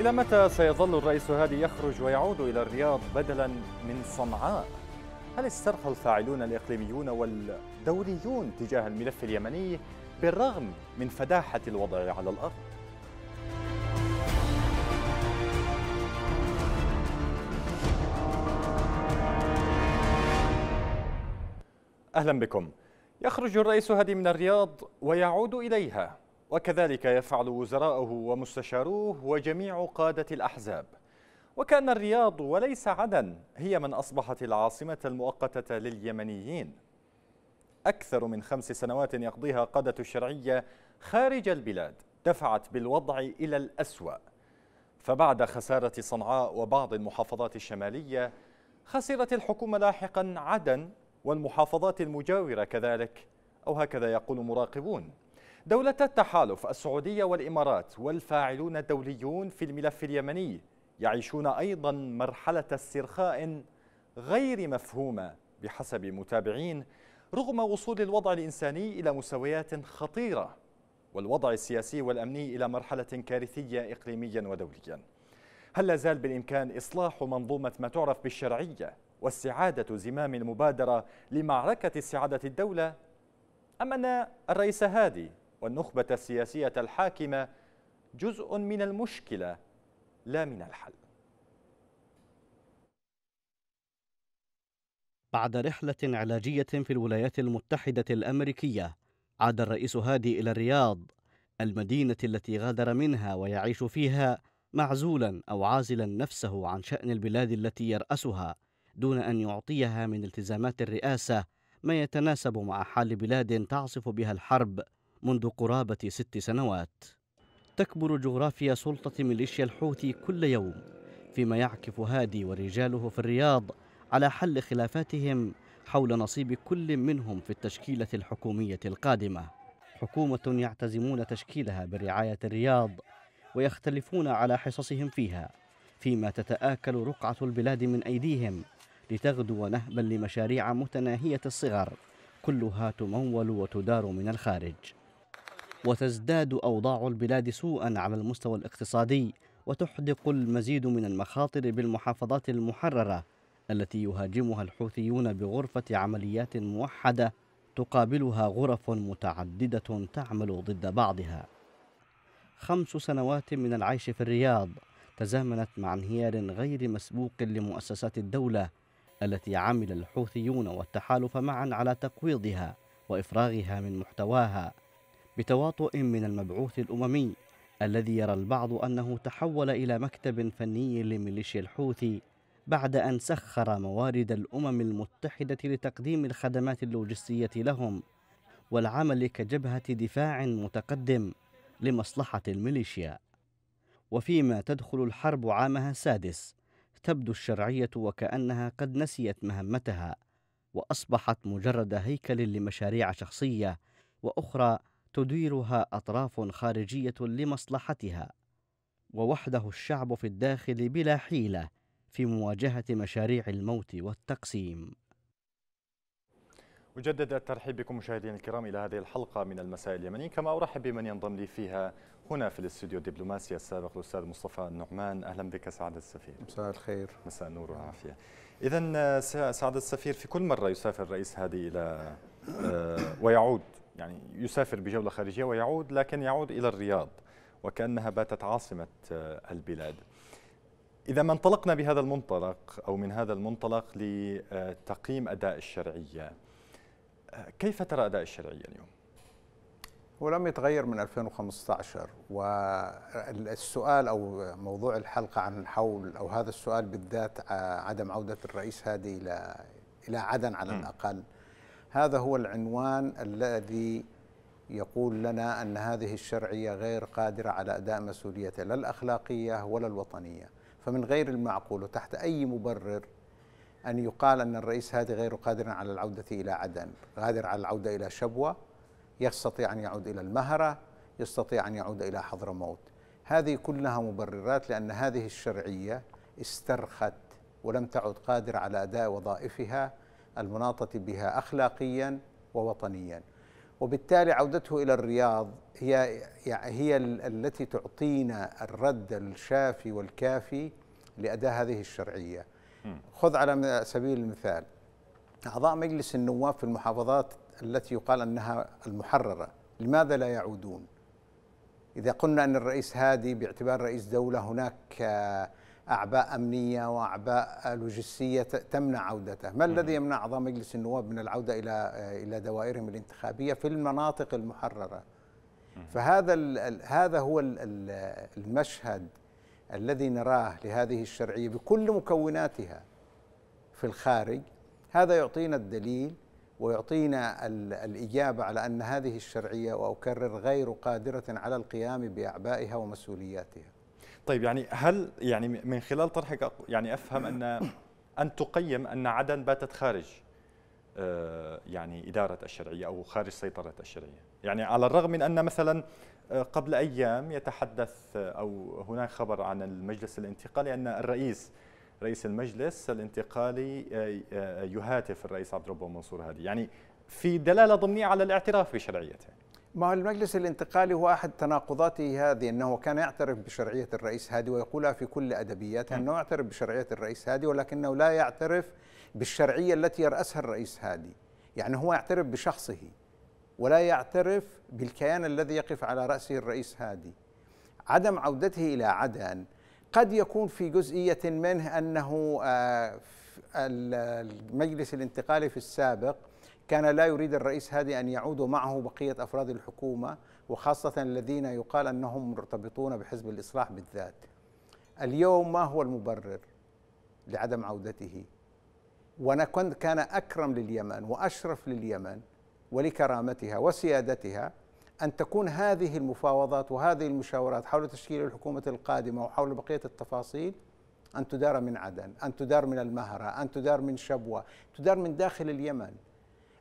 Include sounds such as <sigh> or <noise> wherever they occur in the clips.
إلى متى سيظل الرئيس هادي يخرج ويعود إلى الرياض بدلا من صنعاء؟ هل استرخى الفاعلون الإقليميون والدوليون تجاه الملف اليمني بالرغم من فداحة الوضع على الأرض؟ أهلا بكم يخرج الرئيس هادي من الرياض ويعود إليها وكذلك يفعل وزراؤه ومستشاروه وجميع قادة الأحزاب وكأن الرياض وليس عدن هي من أصبحت العاصمة المؤقتة لليمنيين أكثر من خمس سنوات يقضيها قادة الشرعية خارج البلاد دفعت بالوضع إلى الأسوأ فبعد خسارة صنعاء وبعض المحافظات الشمالية خسرت الحكومة لاحقا عدن والمحافظات المجاورة كذلك أو هكذا يقول مراقبون دولة التحالف السعودية والإمارات والفاعلون الدوليون في الملف اليمني يعيشون أيضا مرحلة استرخاء غير مفهومة بحسب متابعين رغم وصول الوضع الإنساني إلى مستويات خطيرة والوضع السياسي والأمني إلى مرحلة كارثية إقليميا ودوليا هل لا زال بالإمكان إصلاح منظومة ما تعرف بالشرعية واستعادة زمام المبادرة لمعركة استعادة الدولة؟ أم أن الرئيس هادي والنخبة السياسية الحاكمة جزء من المشكلة لا من الحل بعد رحلة علاجية في الولايات المتحدة الأمريكية عاد الرئيس هادي إلى الرياض المدينة التي غادر منها ويعيش فيها معزولا أو عازلا نفسه عن شأن البلاد التي يرأسها دون أن يعطيها من التزامات الرئاسة ما يتناسب مع حال بلاد تعصف بها الحرب منذ قرابة ست سنوات تكبر جغرافيا سلطة ميليشيا الحوثي كل يوم فيما يعكف هادي ورجاله في الرياض على حل خلافاتهم حول نصيب كل منهم في التشكيلة الحكومية القادمة حكومة يعتزمون تشكيلها برعاية الرياض ويختلفون على حصصهم فيها فيما تتآكل رقعة البلاد من أيديهم لتغدو نهبا لمشاريع متناهية الصغر كلها تمول وتدار من الخارج وتزداد أوضاع البلاد سوءا على المستوى الاقتصادي وتحدق المزيد من المخاطر بالمحافظات المحررة التي يهاجمها الحوثيون بغرفة عمليات موحدة تقابلها غرف متعددة تعمل ضد بعضها خمس سنوات من العيش في الرياض تزامنت مع انهيار غير مسبوق لمؤسسات الدولة التي عمل الحوثيون والتحالف معا على تقويضها وإفراغها من محتواها بتواطؤ من المبعوث الأممي الذي يرى البعض أنه تحول إلى مكتب فني لميليشيا الحوثي بعد أن سخر موارد الأمم المتحدة لتقديم الخدمات اللوجستية لهم والعمل كجبهة دفاع متقدم لمصلحة الميليشيا وفيما تدخل الحرب عامها السادس تبدو الشرعية وكأنها قد نسيت مهمتها وأصبحت مجرد هيكل لمشاريع شخصية وأخرى تديرها اطراف خارجيه لمصلحتها ووحده الشعب في الداخل بلا حيله في مواجهه مشاريع الموت والتقسيم أجدد الترحيب بكم مشاهدينا الكرام إلى هذه الحلقة من المساء اليمني كما أرحب بمن ينضم لي فيها هنا في الاستوديو الدبلوماسي السابق الأستاذ مصطفى النعمان أهلا بك سعادة السفير مساء الخير مساء النور والعافية إذا سعادة السفير في كل مرة يسافر الرئيس هادي إلى آه، ويعود يعني يسافر بجولة خارجية ويعود لكن يعود إلى الرياض وكأنها باتت عاصمة آه، البلاد إذا ما انطلقنا بهذا المنطلق أو من هذا المنطلق لتقييم آه، أداء الشرعية آه، كيف ترى أداء الشرعية اليوم؟ هو لم يتغير من 2015 والسؤال أو موضوع الحلقة عن حول أو هذا السؤال بالذات عدم عودة الرئيس هادي إلى إلى عدن على الأقل م. هذا هو العنوان الذي يقول لنا ان هذه الشرعيه غير قادره على اداء مسؤوليتها لا الاخلاقيه ولا الوطنيه، فمن غير المعقول وتحت اي مبرر ان يقال ان الرئيس هذه غير قادر على العوده الى عدن، قادر على العوده الى شبوه، يستطيع ان يعود الى المهره، يستطيع ان يعود الى حضرموت. هذه كلها مبررات لان هذه الشرعيه استرخت ولم تعد قادره على اداء وظائفها المناطة بها أخلاقيا ووطنيا وبالتالي عودته إلى الرياض هي, يعني هي التي تعطينا الرد الشافي والكافي لأداء هذه الشرعية خذ على سبيل المثال أعضاء مجلس النواب في المحافظات التي يقال أنها المحررة لماذا لا يعودون؟ إذا قلنا أن الرئيس هادي باعتبار رئيس دولة هناك أعباء أمنية وأعباء لوجستية تمنع عودته ما الذي يمنع أعضاء مجلس النواب من العودة إلى إلى دوائرهم الانتخابية في المناطق المحررة فهذا هذا هو المشهد الذي نراه لهذه الشرعية بكل مكوناتها في الخارج هذا يعطينا الدليل ويعطينا الإجابة على أن هذه الشرعية وأكرر غير قادرة على القيام بأعبائها ومسؤولياتها طيب يعني هل يعني من خلال طرحك يعني افهم ان <clears throat> ان تقيم ان عدن باتت خارج آه، يعني إدارة الشرعية أو خارج سيطرة الشرعية يعني على الرغم من أن مثلا آه، قبل أيام يتحدث آه، أو هناك خبر عن المجلس الانتقالي أن الرئيس رئيس المجلس الانتقالي يهاتف الرئيس عبد الرب منصور هادي يعني في دلالة ضمنية على الاعتراف بشرعيته ما هو المجلس الانتقالي هو احد تناقضاته هذه انه كان يعترف بشرعيه الرئيس هادي ويقولها في كل ادبياته انه يعترف بشرعيه الرئيس هادي ولكنه لا يعترف بالشرعيه التي يراسها الرئيس هادي، يعني هو يعترف بشخصه ولا يعترف بالكيان الذي يقف على راسه الرئيس هادي. عدم عودته الى عدن قد يكون في جزئيه منه انه آه، المجلس الانتقالي في السابق كان لا يريد الرئيس هادي أن يعود معه بقية أفراد الحكومة وخاصة الذين يقال أنهم مرتبطون بحزب الإصلاح بالذات اليوم ما هو المبرر لعدم عودته ونكن كان أكرم لليمن وأشرف لليمن ولكرامتها وسيادتها أن تكون هذه المفاوضات وهذه المشاورات حول تشكيل الحكومة القادمة وحول بقية التفاصيل أن تدار من عدن أن تدار من المهرة أن تدار من شبوة تدار من داخل اليمن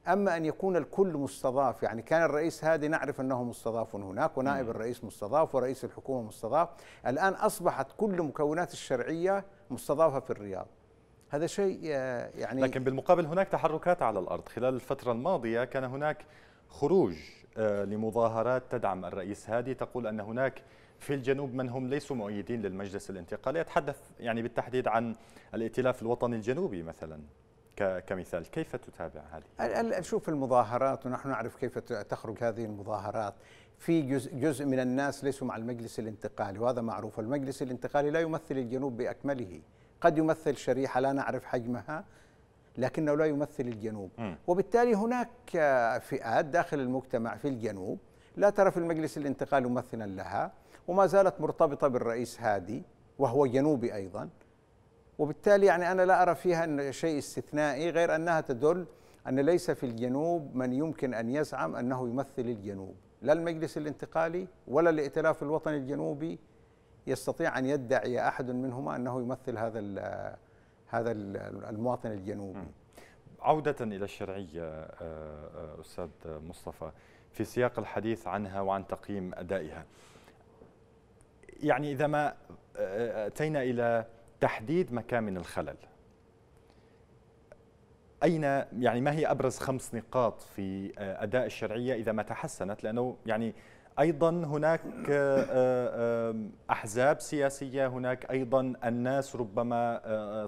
أما أن يكون الكل مستضاف يعني كان الرئيس هادي نعرف أنه مستضاف هناك ونائب الرئيس مستضاف ورئيس الحكومة مستضاف الآن أصبحت كل مكونات الشرعية مستضافة في الرياض هذا شيء آه، يعني لكن بالمقابل هناك تحركات على الأرض خلال الفترة الماضية كان هناك خروج آه، لمظاهرات تدعم الرئيس هادي تقول أن هناك في الجنوب من هم ليسوا مؤيدين للمجلس الانتقالي أتحدث يعني بالتحديد عن الائتلاف الوطني الجنوبي مثلاً كمثال كيف تتابع هذه؟ شوف المظاهرات ونحن نعرف كيف تخرج هذه المظاهرات في جزء, جزء من الناس ليسوا مع المجلس الانتقالي وهذا معروف المجلس الانتقالي لا يمثل الجنوب بأكمله قد يمثل شريحة لا نعرف حجمها لكنه لا يمثل الجنوب م. وبالتالي هناك فئات داخل المجتمع في الجنوب لا ترى في المجلس الانتقالي ممثلا لها وما زالت مرتبطة بالرئيس هادي وهو جنوبي أيضا وبالتالي يعني أنا لا أرى فيها ان شيء استثنائي غير أنها تدل أن ليس في الجنوب من يمكن أن يزعم أنه يمثل الجنوب لا المجلس الانتقالي ولا الائتلاف الوطني الجنوبي يستطيع أن يدعي أحد منهما أنه يمثل هذا الـ هذا الـ المواطن الجنوبي عودة إلى الشرعية آه، آه، أستاذ مصطفى في سياق الحديث عنها وعن تقييم أدائها يعني إذا ما آه، أتينا إلى تحديد مكامن الخلل أين يعني ما هي أبرز خمس نقاط في آه، أداء الشرعية إذا ما تحسنت لأنه يعني أيضا هناك آه، آه، أحزاب سياسية هناك أيضا الناس ربما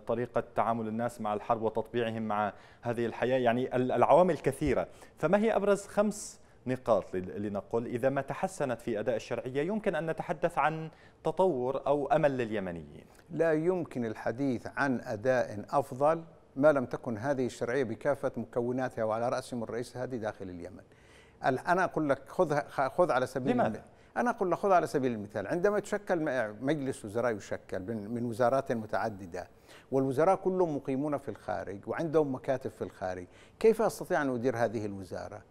طريقة تعامل الناس مع الحرب وتطبيعهم مع هذه الحياة يعني العوامل كثيرة فما هي أبرز خمس نقاط لنقل إذا ما تحسنت في أداء الشرعية يمكن أن نتحدث عن تطور أو أمل لليمنيين لا يمكن الحديث عن أداء أفضل ما لم تكن هذه الشرعية بكافة مكوناتها وعلى رأسهم الرئيس هذه داخل اليمن أنا أقول لك خذ, خذ على سبيل لماذا؟ أنا أقول لك خذ على سبيل المثال عندما تشكل مجلس وزراء يشكل من وزارات متعددة والوزراء كلهم مقيمون في الخارج وعندهم مكاتب في الخارج كيف أستطيع أن أدير هذه الوزارة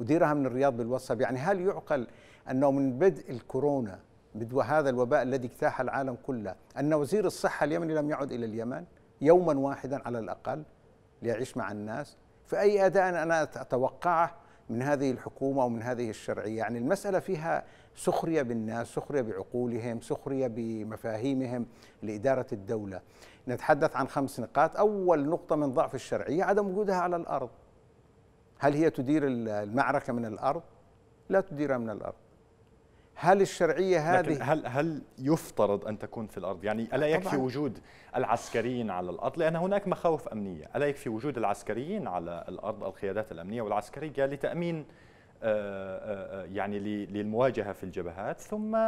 أديرها من الرياض بالواتساب يعني هل يعقل أنه من بدء الكورونا بدء هذا الوباء الذي اجتاح العالم كله أن وزير الصحة اليمني لم يعد إلى اليمن يوما واحدا على الأقل ليعيش مع الناس فأي أداء أنا أتوقعه من هذه الحكومة ومن هذه الشرعية يعني المسألة فيها سخرية بالناس سخرية بعقولهم سخرية بمفاهيمهم لإدارة الدولة نتحدث عن خمس نقاط أول نقطة من ضعف الشرعية عدم وجودها على الأرض هل هي تدير المعركة من الأرض؟ لا تديرها من الأرض هل الشرعية هذه لكن هل هل يفترض أن تكون في الأرض؟ يعني ألا يكفي طبعاً. وجود العسكريين على الأرض؟ لأن هناك مخاوف أمنية ألا يكفي وجود العسكريين على الأرض القيادات الأمنية والعسكرية لتأمين آه، آه، يعني للمواجهة في الجبهات ثم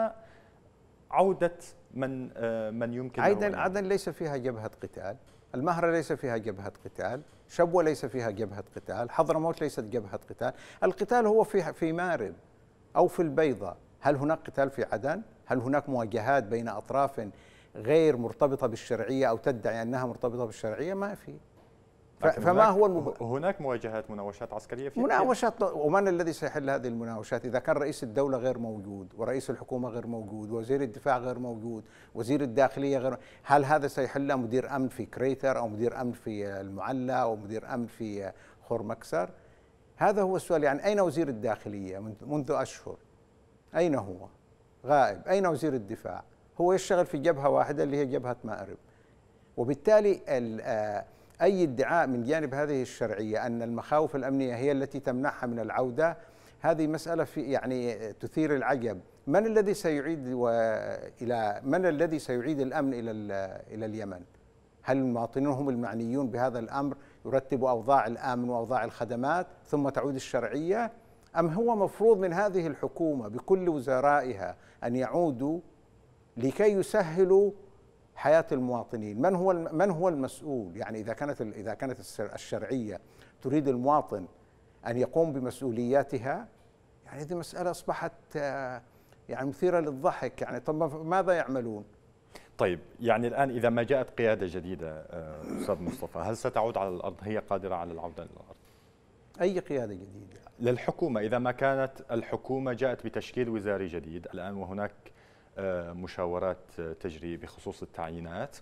عودة من آه، من يمكن أيضاً عدن ليس فيها جبهة قتال المهرة ليس فيها جبهة قتال شبوة ليس فيها جبهة قتال حضرموت ليست جبهة قتال القتال هو في, في مارب أو في البيضة هل هناك قتال في عدن؟ هل هناك مواجهات بين أطراف غير مرتبطة بالشرعية أو تدعي أنها مرتبطة بالشرعية؟ ما في فما هو الم... هناك مواجهات مناوشات عسكريه في مناوشات ومن الذي سيحل هذه المناوشات اذا كان رئيس الدوله غير موجود ورئيس الحكومه غير موجود وزير الدفاع غير موجود وزير الداخليه غير هل هذا سيحل مدير امن في كريتر او مدير امن في المعلى او مدير امن في خور مكسر هذا هو السؤال يعني اين وزير الداخليه منذ اشهر اين هو غائب اين وزير الدفاع هو يشتغل في جبهه واحده اللي هي جبهه مأرب وبالتالي أي ادعاء من جانب هذه الشرعية أن المخاوف الأمنية هي التي تمنعها من العودة هذه مسألة في يعني تثير العجب من الذي سيعيد إلى من الذي سيعيد الأمن إلى إلى اليمن هل المواطنون هم المعنيون بهذا الأمر يرتبوا أوضاع الأمن وأوضاع الخدمات ثم تعود الشرعية أم هو مفروض من هذه الحكومة بكل وزرائها أن يعودوا لكي يسهلوا حياه المواطنين من هو من هو المسؤول يعني اذا كانت اذا كانت الشرعيه تريد المواطن ان يقوم بمسؤولياتها يعني هذه مساله اصبحت آه، يعني مثيره للضحك يعني طب ماذا يعملون طيب يعني الان اذا ما جاءت قياده جديده آه، استاذ مصطفى هل ستعود على الارض هي قادره على العوده الى الارض؟ اي قياده جديده للحكومه اذا ما كانت الحكومه جاءت بتشكيل وزاري جديد الان وهناك مشاورات آه، تجري بخصوص التعيينات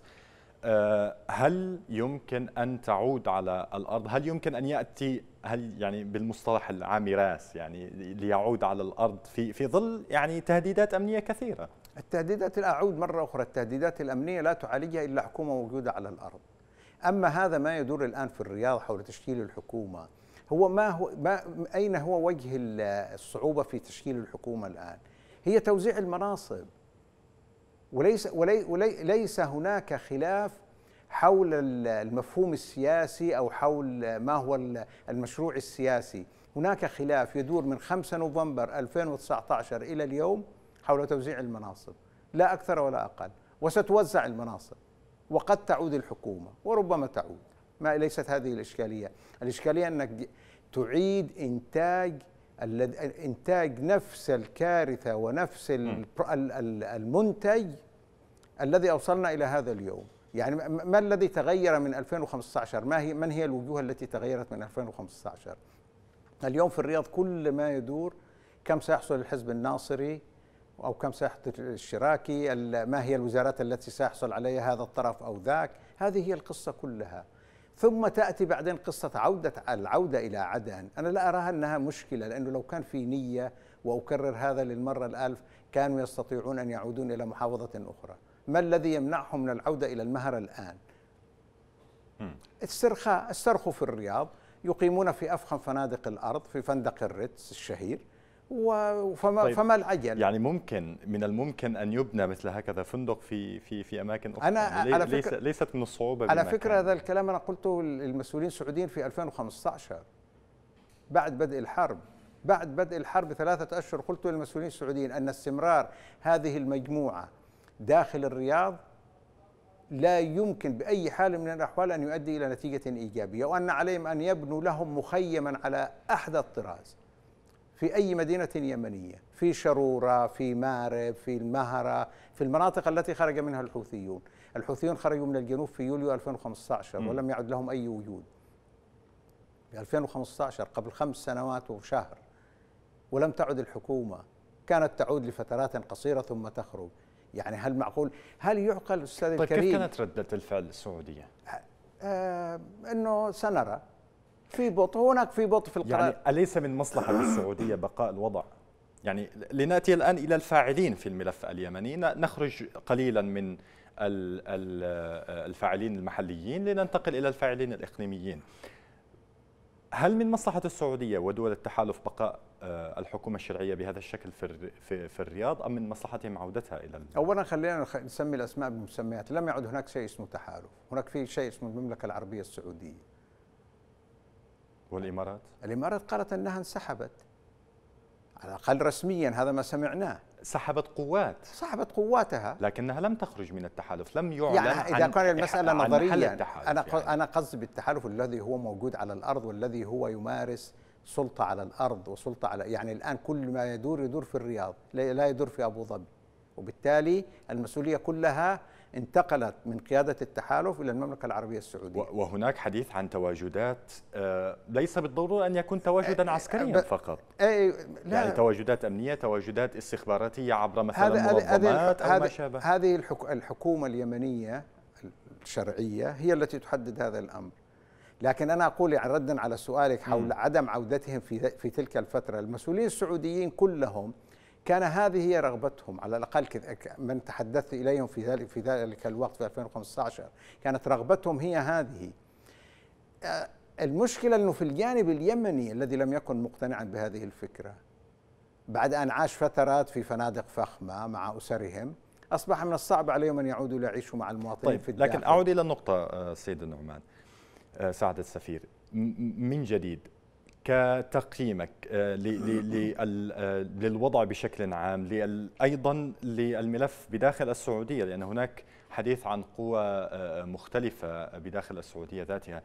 آه، هل يمكن أن تعود على الأرض هل يمكن أن يأتي هل يعني بالمصطلح العامراس يعني ليعود على الأرض في, في ظل يعني تهديدات أمنية كثيرة التهديدات أعود مرة أخرى التهديدات الأمنية لا تعالجها إلا حكومة موجودة على الأرض أما هذا ما يدور الآن في الرياض حول تشكيل الحكومة هو ما هو ما أين هو وجه الصعوبة في تشكيل الحكومة الآن هي توزيع المناصب وليس ولي ولي ليس هناك خلاف حول المفهوم السياسي او حول ما هو المشروع السياسي هناك خلاف يدور من 5 نوفمبر 2019 الى اليوم حول توزيع المناصب لا اكثر ولا اقل وستوزع المناصب وقد تعود الحكومه وربما تعود ما ليست هذه الاشكاليه الاشكاليه انك تعيد انتاج إنتاج نفس الكارثة ونفس المنتج الذي أوصلنا إلى هذا اليوم يعني ما الذي تغير من 2015 ما هي من هي الوجوه التي تغيرت من 2015 اليوم في الرياض كل ما يدور كم سيحصل الحزب الناصري أو كم سيحصل الشراكي ما هي الوزارات التي سيحصل عليها هذا الطرف أو ذاك هذه هي القصة كلها ثم تأتي بعدين قصة عودة العودة إلى عدن أنا لا أراها أنها مشكلة لأنه لو كان في نية وأكرر هذا للمرة الألف كانوا يستطيعون أن يعودون إلى محافظة أخرى ما الذي يمنعهم من العودة إلى المهر الآن استرخاء استرخوا في الرياض يقيمون في أفخم فنادق الأرض في فندق الريتس الشهير وفما طيب فما العجل يعني ممكن من الممكن ان يبنى مثل هكذا فندق في في في اماكن اخرى أنا يعني على ليس فكرة ليست من الصعوبه على فكره هذا الكلام انا قلته للمسؤولين السعوديين في 2015 بعد بدء الحرب بعد بدء الحرب ثلاثة أشهر قلت للمسؤولين السعوديين أن استمرار هذه المجموعة داخل الرياض لا يمكن بأي حال من الأحوال أن يؤدي إلى نتيجة إيجابية وأن عليهم أن يبنوا لهم مخيما على أحدى الطراز في أي مدينة يمنية في شرورة في مارب في المهرة في المناطق التي خرج منها الحوثيون الحوثيون خرجوا من الجنوب في يوليو 2015 ولم يعد لهم أي وجود في 2015 قبل خمس سنوات وشهر ولم تعد الحكومة كانت تعود لفترات قصيرة ثم تخرج يعني هل معقول هل يعقل أستاذ طيب الكريم كيف كانت ردة الفعل السعودية؟ آه, أه، أنه سنرى في بطء هناك في بطء في القرار يعني أليس من مصلحة السعودية بقاء الوضع يعني لناتي الآن إلى الفاعلين في الملف اليمني نخرج قليلا من الفاعلين المحليين لننتقل إلى الفاعلين الإقليميين هل من مصلحة السعودية ودول التحالف بقاء آه، الحكومة الشرعية بهذا الشكل في في الرياض أم من مصلحتهم عودتها إلى أولا خلينا نسمي الأسماء بمسميات لم يعد هناك شيء اسمه تحالف، هناك في شيء اسمه المملكة العربية السعودية. والإمارات؟ الإمارات قالت أنها انسحبت على الأقل رسميا هذا ما سمعناه سحبت قوات سحبت قواتها لكنها لم تخرج من التحالف لم يعلن يعني اذا كان المساله نظريا انا يعني. انا قصدي بالتحالف الذي هو موجود على الارض والذي هو يمارس سلطه على الارض وسلطه على يعني الان كل ما يدور يدور في الرياض لا يدور في ابو ظبي وبالتالي المسؤوليه كلها انتقلت من قيادة التحالف إلى المملكة العربية السعودية وهناك حديث عن تواجدات آه، ليس بالضرورة أن يكون تواجدا آه، آه، عسكريا فقط أي لا يعني تواجدات أمنية تواجدات استخباراتية عبر مثلا منظمات أو ما شابه هذه الحكومة اليمنية الشرعية هي التي تحدد هذا الأمر لكن انا اقول يعني ردا على سؤالك حول عدم عودتهم في في تلك الفتره، المسؤولين السعوديين كلهم كان هذه هي رغبتهم على الاقل من تحدثت اليهم في ذلك في ذلك الوقت في 2015 كانت رغبتهم هي هذه آه، المشكله انه في الجانب اليمني الذي لم يكن مقتنعا بهذه الفكره بعد ان عاش فترات في فنادق فخمه مع اسرهم اصبح من الصعب عليهم ان يعودوا ليعيشوا مع المواطنين طيب في الداخل لكن اعود الى النقطه آه، سيد النعمان آه، سعد السفير من جديد كتقييمك آه، آه، للوضع بشكل عام ايضا للملف بداخل السعوديه لان هناك حديث عن قوى آه، مختلفه بداخل السعوديه ذاتها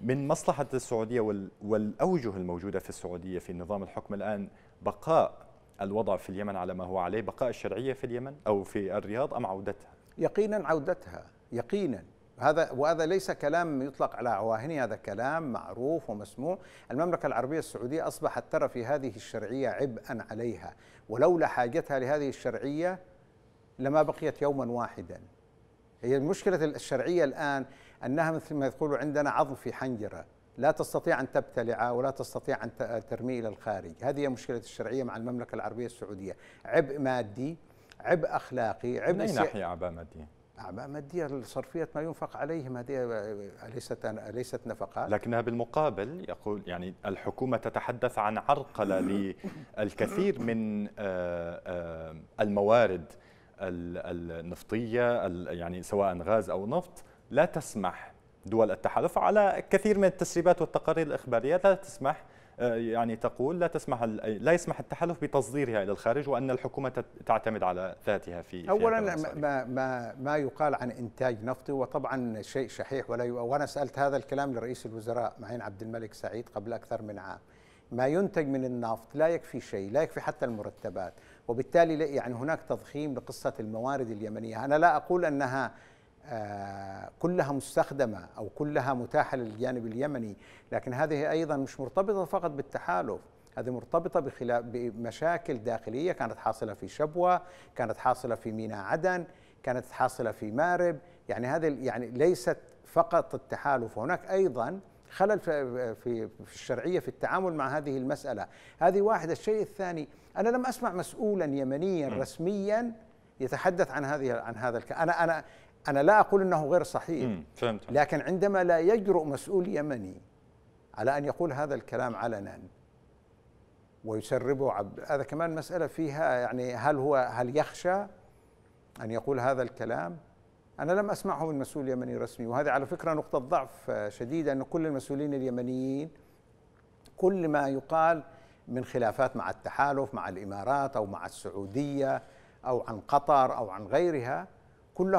من مصلحه السعوديه والاوجه الموجوده في السعوديه في نظام الحكم الان بقاء الوضع في اليمن على ما هو عليه بقاء الشرعيه في اليمن او في الرياض ام عودتها؟ يقينا عودتها يقينا هذا وهذا ليس كلام يطلق على عواهنه هذا كلام معروف ومسموع المملكة العربية السعودية أصبحت ترى في هذه الشرعية عبئا عليها ولولا حاجتها لهذه الشرعية لما بقيت يوما واحدا هي مشكلة الشرعية الآن أنها مثل ما يقولوا عندنا عظم في حنجرة لا تستطيع أن تبتلع ولا تستطيع أن ترمي إلى الخارج هذه هي مشكلة الشرعية مع المملكة العربية السعودية عبء مادي عبء أخلاقي عبء من أي ناحية عبء مادي؟ أعمال مادية صرفية ما ينفق عليهم هذه ليست ليست نفقات لكنها بالمقابل يقول يعني الحكومة تتحدث عن عرقلة <laughs> للكثير من آه، آه، الموارد النفطية يعني سواء غاز أو نفط لا تسمح دول التحالف على كثير من التسريبات والتقارير الإخبارية لا تسمح آه، يعني تقول لا تسمح لا يسمح التحالف بتصديرها الى الخارج وان الحكومه تعتمد على ذاتها في اولا في ما, ما ما يقال عن انتاج نفطي وطبعا شيء شحيح ولا وانا سالت هذا الكلام لرئيس الوزراء معين عبد الملك سعيد قبل اكثر من عام ما ينتج من النفط لا يكفي شيء لا يكفي حتى المرتبات وبالتالي يعني هناك تضخيم لقصه الموارد اليمنيه انا لا اقول انها آه، كلها مستخدمه او كلها متاحه للجانب اليمني، لكن هذه ايضا مش مرتبطه فقط بالتحالف، هذه مرتبطه بخلاف بمشاكل داخليه كانت حاصله في شبوه، كانت حاصله في ميناء عدن، كانت حاصله في مارب، يعني هذه يعني ليست فقط التحالف، هناك ايضا خلل في في الشرعيه في التعامل مع هذه المساله، هذه واحده، الشيء الثاني انا لم اسمع مسؤولا يمنيا رسميا يتحدث عن هذه عن هذا الك... انا انا أنا لا أقول أنه غير صحيح فهمت. لكن عندما لا يجرؤ مسؤول يمني على أن يقول هذا الكلام علنا ويسربه عب... هذا كمان مسألة فيها يعني هل هو هل يخشى أن يقول هذا الكلام أنا لم أسمعه من مسؤول يمني رسمي وهذه على فكرة نقطة ضعف شديدة أن كل المسؤولين اليمنيين كل ما يقال من خلافات مع التحالف مع الإمارات أو مع السعودية أو عن قطر أو عن غيرها كله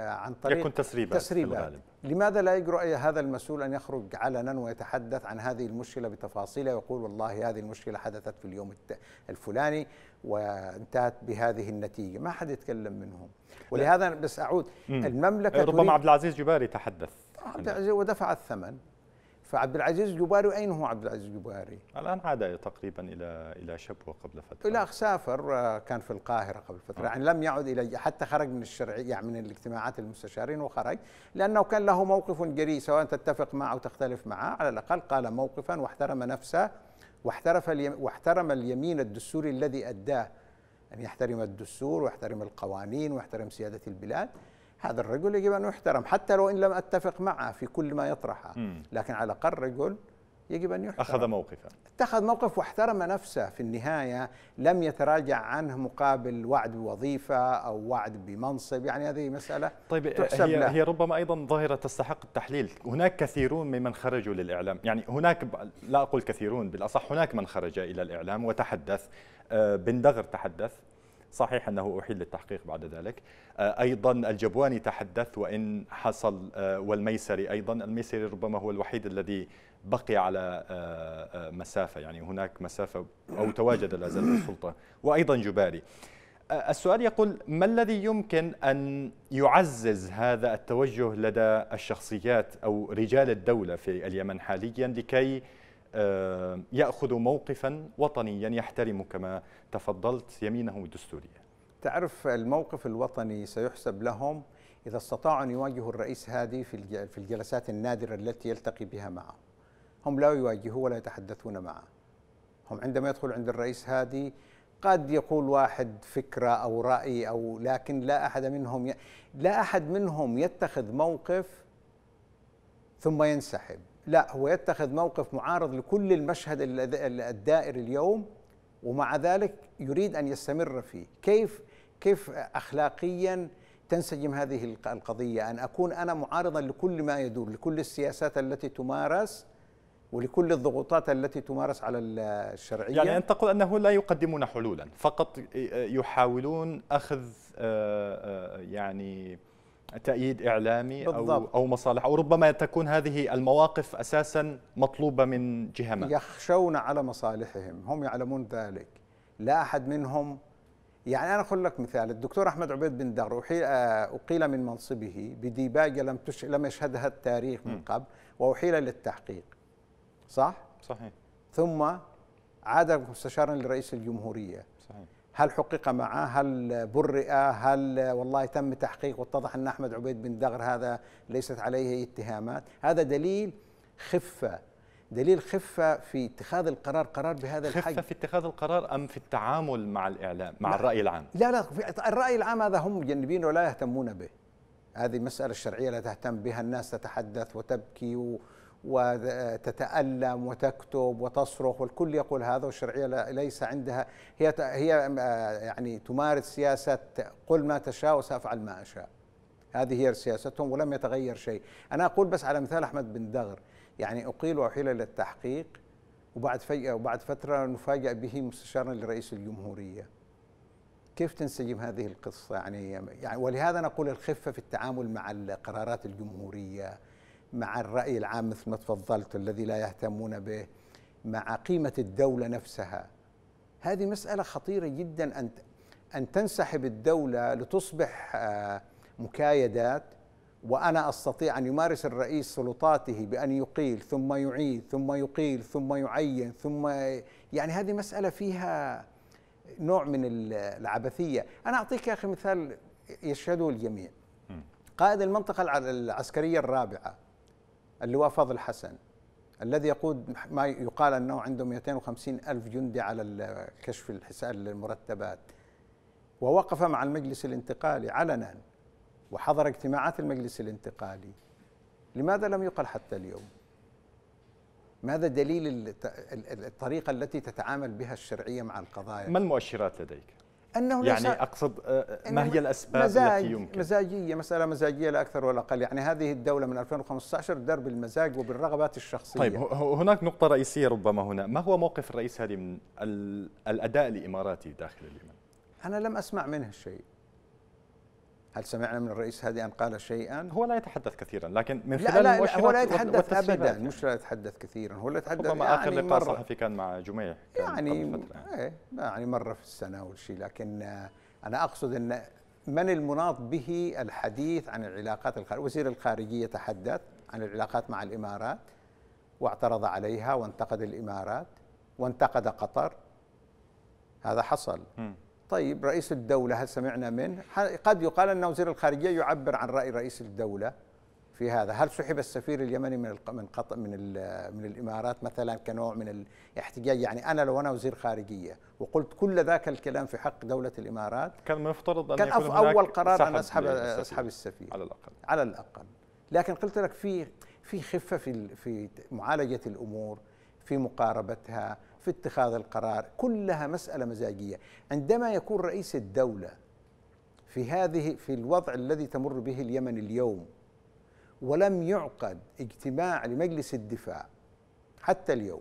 عن طريق يكون تسريبات, تسريبات. لماذا لا يجرؤ هذا المسؤول أن يخرج علنا ويتحدث عن هذه المشكلة بتفاصيلها ويقول والله هذه المشكلة حدثت في اليوم الفلاني وانتهت بهذه النتيجة ما حد يتكلم منهم ولهذا بس أعود المملكة ربما عبد العزيز جباري تحدث ودفع الثمن فعبد العزيز جباري أين هو عبد العزيز جباري؟ الآن عاد تقريبا إلى إلى شبوة قبل فترة لا سافر آه، كان في القاهرة قبل فترة آه. يعني لم يعد إلى حتى خرج من الشرعية يعني من الاجتماعات المستشارين وخرج لأنه كان له موقف جريء سواء تتفق معه أو تختلف معه على الأقل قال موقفا واحترم نفسه واحترف واحترم اليمين الدستوري الذي أداه أن يحترم الدستور ويحترم القوانين ويحترم سيادة البلاد هذا الرجل يجب أن يحترم حتى لو إن لم أتفق معه في كل ما يطرحه لكن على الأقل رجل يجب أن يحترم أخذ موقفا اتخذ موقف واحترم نفسه في النهاية لم يتراجع عنه مقابل وعد بوظيفة أو وعد بمنصب يعني هذه مسألة طيب تحسب هي, له. هي ربما أيضا ظاهرة تستحق التحليل هناك كثيرون ممن خرجوا للإعلام يعني هناك لا أقول كثيرون بالأصح هناك من خرج إلى الإعلام وتحدث آه، بن دغر تحدث صحيح أنه أحيل للتحقيق بعد ذلك آه، أيضا الجبواني تحدث وإن حصل آه، والميسري أيضا الميسري ربما هو الوحيد الذي بقي على آه، مسافة يعني هناك مسافة أو تواجد لا في السلطة وأيضا جباري السؤال يقول ما الذي يمكن أن يعزز هذا التوجه لدى الشخصيات أو رجال الدولة في اليمن حاليا لكي يأخذوا موقفا وطنيا يحترم كما تفضلت يمينه الدستورية تعرف الموقف الوطني سيحسب لهم إذا استطاعوا أن يواجهوا الرئيس هادي في الجلسات النادرة التي يلتقي بها معه هم لا يواجهوه ولا يتحدثون معه هم عندما يدخل عند الرئيس هادي قد يقول واحد فكرة أو رأي أو لكن لا أحد منهم ي... لا أحد منهم يتخذ موقف ثم ينسحب لا هو يتخذ موقف معارض لكل المشهد الدائر اليوم ومع ذلك يريد ان يستمر فيه كيف كيف اخلاقيا تنسجم هذه القضيه ان اكون انا معارضا لكل ما يدور لكل السياسات التي تمارس ولكل الضغوطات التي تمارس على الشرعيه يعني انت تقول انه لا يقدمون حلولا فقط يحاولون اخذ آه، آه، يعني تأييد إعلامي أو أو مصالح أو ربما تكون هذه المواقف أساسا مطلوبة من جهة ما يخشون على مصالحهم هم يعلمون ذلك لا أحد منهم يعني أنا أقول لك مثال الدكتور أحمد عبيد بن دار آه، أقيل من منصبه بديباجة لم تش... لم يشهدها التاريخ من قبل وأحيل للتحقيق صح؟ صحيح ثم عاد مستشارا لرئيس الجمهورية صحيح هل حقق معه هل برئ هل والله تم تحقيق واتضح أن أحمد عبيد بن دغر هذا ليست عليه اتهامات هذا دليل خفة دليل خفة في اتخاذ القرار قرار بهذا الحجم خفة في اتخاذ القرار أم في التعامل مع الإعلام مع لا الرأي العام لا لا الرأي العام هذا هم مجنبين ولا يهتمون به هذه المسألة الشرعية لا تهتم بها الناس تتحدث وتبكي و... وتتألم وتكتب وتصرخ والكل يقول هذا والشرعية ليس عندها هي هي آه، يعني تمارس سياسة قل ما تشاء وسأفعل ما أشاء هذه هي سياستهم ولم يتغير شيء أنا أقول بس على مثال أحمد بن دغر يعني أقيل وأحيل إلى التحقيق وبعد فجأة وبعد فترة نفاجأ به مستشارا لرئيس الجمهورية كيف تنسجم هذه القصة يعني, يعني ولهذا نقول الخفة في التعامل مع القرارات الجمهورية مع الرأي العام مثل ما تفضلت الذي لا يهتمون به مع قيمة الدولة نفسها هذه مسألة خطيرة جدا أن أن تنسحب الدولة لتصبح آه، مكايدات وأنا أستطيع أن يمارس الرئيس سلطاته بأن يقيل ثم يعيد ثم يقيل ثم يعين ثم يعني هذه مسألة فيها نوع من العبثية أنا أعطيك يا أخي مثال يشهده الجميع قائد المنطقة العسكرية الرابعة اللواء فضل حسن الذي يقود ما يقال أنه عنده 250 ألف جندي على كشف الحساب للمرتبات ووقف مع المجلس الانتقالي علنا وحضر اجتماعات المجلس الانتقالي لماذا لم يقل حتى اليوم ماذا دليل الطريقة التي تتعامل بها الشرعية مع القضايا ما المؤشرات لديك؟ انه يعني اقصد آه، آه، ما هي الاسباب مزاج التي يمكن مزاجيه مساله مزاجيه لا اكثر ولا اقل يعني هذه الدوله من 2015 دار بالمزاج وبالرغبات الشخصيه طيب هناك نقطه رئيسيه ربما هنا ما هو موقف الرئيس هذه من الاداء الاماراتي داخل اليمن انا لم اسمع منه شيء هل سمعنا من الرئيس هادي أن قال شيئا؟ هو لا يتحدث كثيرا لكن من خلال لا لا, لا هو لا يتحدث أبدا يعني. مش لا يعني. يتحدث كثيرا هو لا يتحدث ربما يعني آخر لقاء صحفي كان مع جميع كان يعني, يعني ايه يعني مرة في السنة أو شيء لكن أنا أقصد أن من المناط به الحديث عن العلاقات الخارجية وزير الخارجية تحدث عن العلاقات مع الإمارات واعترض عليها وانتقد الإمارات وانتقد قطر هذا حصل م. طيب رئيس الدولة هل سمعنا منه؟ قد يقال أن وزير الخارجية يعبر عن رأي رئيس الدولة في هذا، هل سحب السفير اليمني من من من من الإمارات مثلا كنوع من الاحتجاج؟ يعني أنا لو أنا وزير خارجية وقلت كل ذاك الكلام في حق دولة الإمارات كان مفترض أن كان يكون أول قرار أن أسحب أسحب السفير على الأقل على الأقل، لكن قلت لك في في خفة في في معالجة الأمور في مقاربتها في اتخاذ القرار كلها مسألة مزاجية عندما يكون رئيس الدولة في هذه في الوضع الذي تمر به اليمن اليوم ولم يعقد اجتماع لمجلس الدفاع حتى اليوم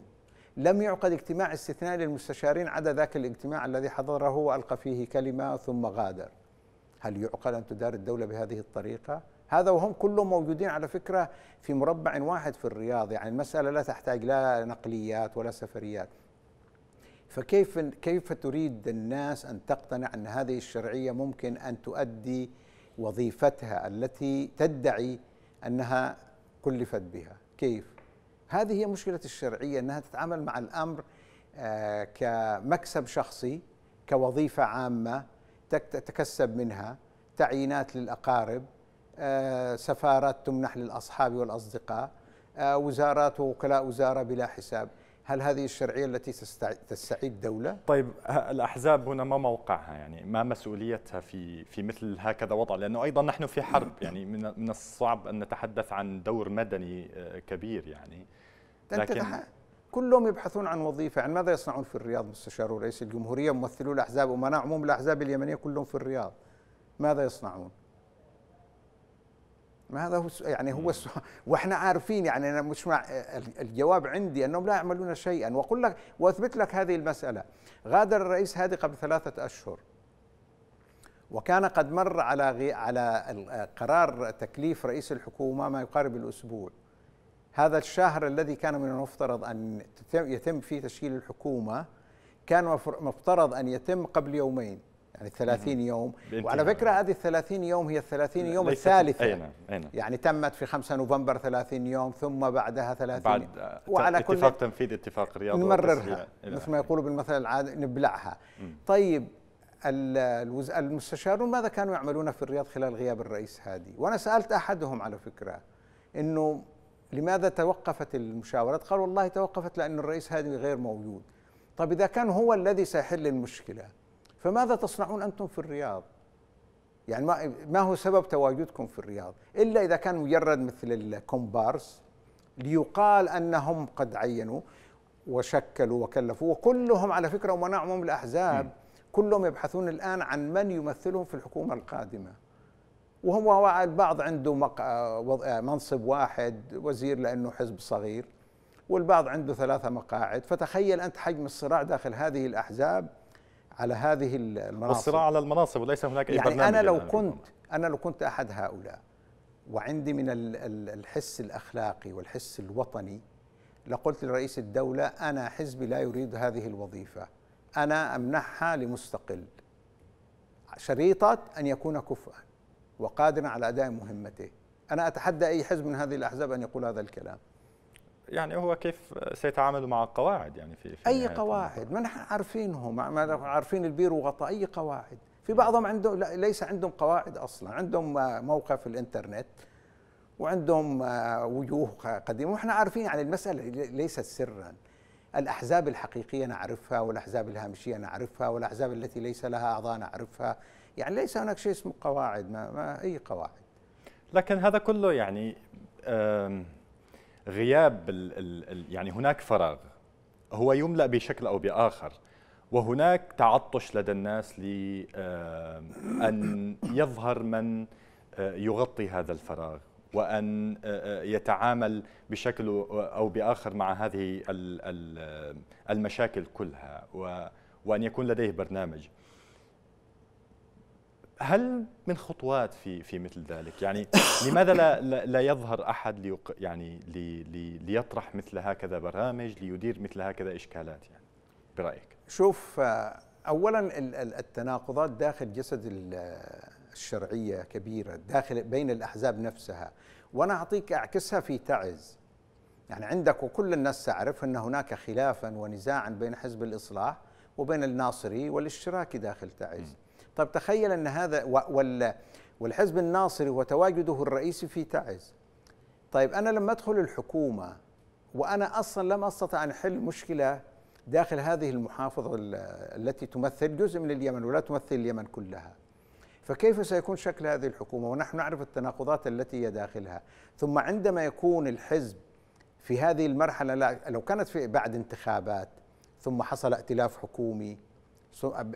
لم يعقد اجتماع استثنائي للمستشارين عدا ذاك الاجتماع الذي حضره والقى فيه كلمه ثم غادر. هل يعقل ان تدار الدوله بهذه الطريقه؟ هذا وهم كلهم موجودين على فكره في مربع واحد في الرياض، يعني المساله لا تحتاج لا نقليات ولا سفريات. فكيف كيف تريد الناس ان تقتنع ان هذه الشرعيه ممكن ان تؤدي وظيفتها التي تدعي انها كلفت بها، كيف؟ هذه هي مشكله الشرعيه انها تتعامل مع الامر آه، كمكسب شخصي كوظيفه عامه تكسب منها تعيينات للاقارب آه، سفارات تمنح للاصحاب والاصدقاء آه، وزارات ووكلاء وزاره بلا حساب هل هذه الشرعيه التي تستعيد دوله؟ طيب الاحزاب هنا ما موقعها يعني ما مسؤوليتها في في مثل هكذا وضع لانه ايضا نحن في حرب يعني من من الصعب ان نتحدث عن دور مدني آه، كبير يعني لكن كلهم يبحثون عن وظيفه، عن يعني ماذا يصنعون في الرياض مستشار رئيس الجمهوريه ممثلو الاحزاب امناء عموم الاحزاب اليمنيه كلهم في الرياض. ماذا يصنعون؟ ما هذا هو يعني هو واحنا عارفين يعني انا مش مع الجواب عندي انهم لا يعملون شيئا واقول لك واثبت لك هذه المساله غادر الرئيس هادي قبل ثلاثه اشهر وكان قد مر على غي على قرار تكليف رئيس الحكومه ما يقارب الاسبوع هذا الشهر الذي كان من المفترض ان يتم فيه تشكيل الحكومه كان مفترض ان يتم قبل يومين يعني 30 نعم. يوم وعلى فكره هذه ال 30 يوم هي ال 30 يوم الثالثه أي نعم. أي نعم. يعني تمت في 5 نوفمبر 30 يوم ثم بعدها 30 بعد يوم. وعلى اتفاق كل اتفاق تنفيذ اتفاق رياض نمررها مثل ما يقولوا بالمثل العادي نبلعها مم. طيب المستشارون ماذا كانوا يعملون في الرياض خلال غياب الرئيس هادي وانا سالت احدهم على فكره انه لماذا توقفت المشاورات قال والله توقفت لان الرئيس هادي غير موجود طب اذا كان هو الذي سيحل المشكله فماذا تصنعون انتم في الرياض؟ يعني ما ما هو سبب تواجدكم في الرياض؟ الا اذا كان مجرد مثل الكومبارس ليقال انهم قد عينوا وشكلوا وكلفوا وكلهم على فكره عموم الاحزاب كلهم يبحثون الان عن من يمثلهم في الحكومه القادمه. وهم البعض عنده منصب واحد وزير لانه حزب صغير والبعض عنده ثلاثه مقاعد فتخيل انت حجم الصراع داخل هذه الاحزاب على هذه المناصب والصراع على المناصب وليس هناك أي يعني برنامج أنا لو يعني. كنت أنا لو كنت أحد هؤلاء وعندي من الحس الأخلاقي والحس الوطني لقلت لرئيس الدولة أنا حزبي لا يريد هذه الوظيفة أنا أمنحها لمستقل شريطة أن يكون كفؤا وقادرا على أداء مهمته أنا أتحدى أي حزب من هذه الأحزاب أن يقول هذا الكلام يعني هو كيف سيتعامل مع القواعد يعني في, في اي قواعد ما نحن عارفينهم ما عارفين عارفين البيروقراطه اي قواعد في بعضهم عندهم ليس عندهم قواعد اصلا عندهم آه، موقف الانترنت وعندهم آه، وجوه قديمه ونحن عارفين عن يعني المساله ليست سرا الاحزاب الحقيقيه نعرفها والاحزاب الهامشيه نعرفها والاحزاب التي ليس لها اعضاء نعرفها يعني ليس هناك شيء اسمه قواعد ما, ما اي قواعد لكن هذا كله يعني غياب ال ال يعني هناك فراغ هو يملأ بشكل أو بآخر وهناك تعطش لدى الناس لأن آه، يظهر من آه، يغطي هذا الفراغ وأن آه، يتعامل بشكل أو بآخر مع هذه المشاكل كلها وأن يكون لديه برنامج هل من خطوات في في مثل ذلك يعني لماذا لا, لا يظهر احد ليق يعني لي لي ليطرح مثل هكذا برامج ليدير مثل هكذا اشكالات يعني برايك شوف آه، اولا التناقضات داخل جسد الشرعيه كبيره داخل بين الاحزاب نفسها وانا اعطيك اعكسها في تعز يعني عندك وكل الناس تعرف ان هناك خلافا ونزاعا بين حزب الاصلاح وبين الناصري والاشتراكي داخل تعز م. طب تخيل ان هذا والحزب الناصري وتواجده الرئيسي في تعز طيب انا لما ادخل الحكومه وانا اصلا لم استطع ان احل مشكله داخل هذه المحافظه التي تمثل جزء من اليمن ولا تمثل اليمن كلها فكيف سيكون شكل هذه الحكومه ونحن نعرف التناقضات التي هي داخلها ثم عندما يكون الحزب في هذه المرحله لو كانت في بعد انتخابات ثم حصل ائتلاف حكومي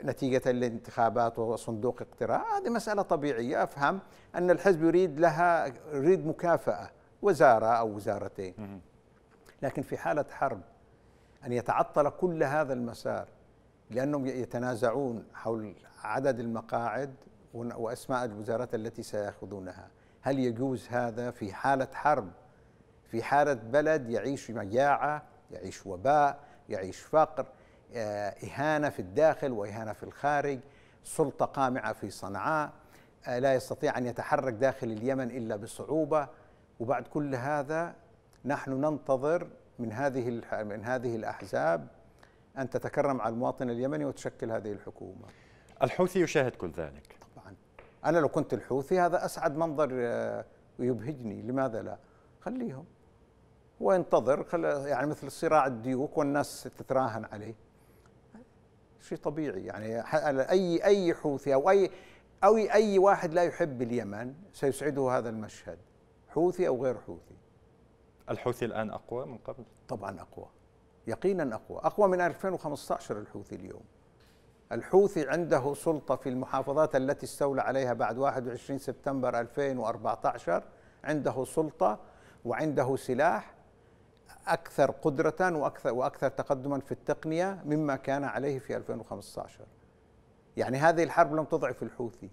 نتيجة الانتخابات وصندوق اقتراع هذه مسألة طبيعية أفهم أن الحزب يريد لها يريد مكافأة وزارة أو وزارتين لكن في حالة حرب أن يتعطل كل هذا المسار لأنهم يتنازعون حول عدد المقاعد وأسماء الوزارات التي سيأخذونها هل يجوز هذا في حالة حرب في حالة بلد يعيش مجاعة يعيش وباء يعيش فقر آه، إهانة في الداخل وإهانة في الخارج سلطة قامعة في صنعاء آه، لا يستطيع أن يتحرك داخل اليمن إلا بصعوبة وبعد كل هذا نحن ننتظر من هذه من هذه الأحزاب أن تتكرم على المواطن اليمني وتشكل هذه الحكومة الحوثي يشاهد كل ذلك طبعا أنا لو كنت الحوثي هذا أسعد منظر آه، يبهجني لماذا لا خليهم وينتظر يعني مثل صراع الديوك والناس تتراهن عليه شيء طبيعي يعني اي اي حوثي او اي او اي واحد لا يحب اليمن سيسعده هذا المشهد حوثي او غير حوثي الحوثي الان اقوى من قبل طبعا اقوى يقينا اقوى اقوى من 2015 الحوثي اليوم الحوثي عنده سلطه في المحافظات التي استولى عليها بعد 21 سبتمبر 2014 عنده سلطه وعنده سلاح أكثر قدرة وأكثر, وأكثر تقدما في التقنية مما كان عليه في 2015 يعني هذه الحرب لم تضعف الحوثي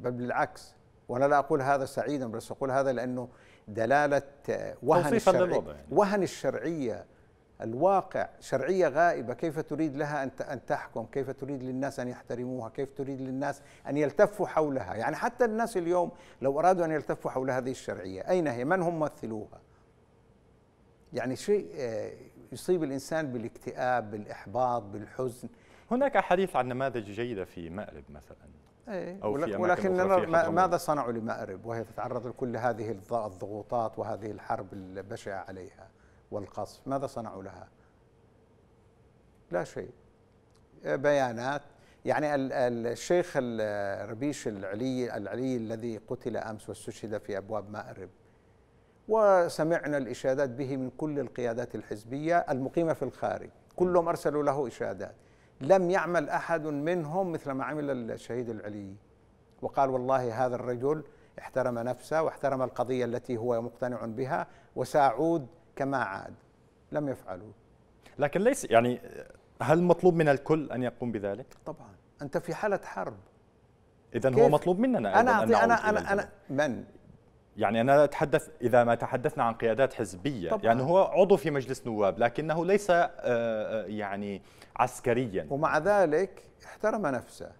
بل بالعكس وأنا لا أقول هذا سعيدا بس أقول هذا لأنه دلالة وهن الشرعية يعني. وهن الشرعية الواقع شرعية غائبة كيف تريد لها أن تحكم كيف تريد للناس أن يحترموها كيف تريد للناس أن يلتفوا حولها يعني حتى الناس اليوم لو أرادوا أن يلتفوا حول هذه الشرعية أين هي من هم ممثلوها يعني شيء آه، يصيب الانسان بالاكتئاب بالاحباط بالحزن هناك حديث عن نماذج جيده في مأرب مثلا إيه، أو في ولكن ماذا صنعوا لمأرب وهي تتعرض لكل هذه الضغوطات وهذه الحرب البشعة عليها والقصف ماذا صنعوا لها لا شيء آه، بيانات يعني الشيخ الربيش العلي العلي الذي قتل أمس واستشهد في أبواب مأرب وسمعنا الإشادات به من كل القيادات الحزبية المقيمة في الخارج كلهم أرسلوا له إشادات لم يعمل أحد منهم مثل ما عمل الشهيد العلي وقال والله هذا الرجل احترم نفسه واحترم القضية التي هو مقتنع بها وسأعود كما عاد لم يفعلوا لكن ليس يعني هل مطلوب من الكل أن يقوم بذلك؟ طبعا أنت في حالة حرب إذا هو مطلوب مننا أيضاً أنا أن أنا أنا, أنا من يعني أنا أتحدث إذا ما تحدثنا عن قيادات حزبية طبعا. يعني هو عضو في مجلس نواب لكنه ليس آه، آه، يعني عسكريا ومع ذلك احترم نفسه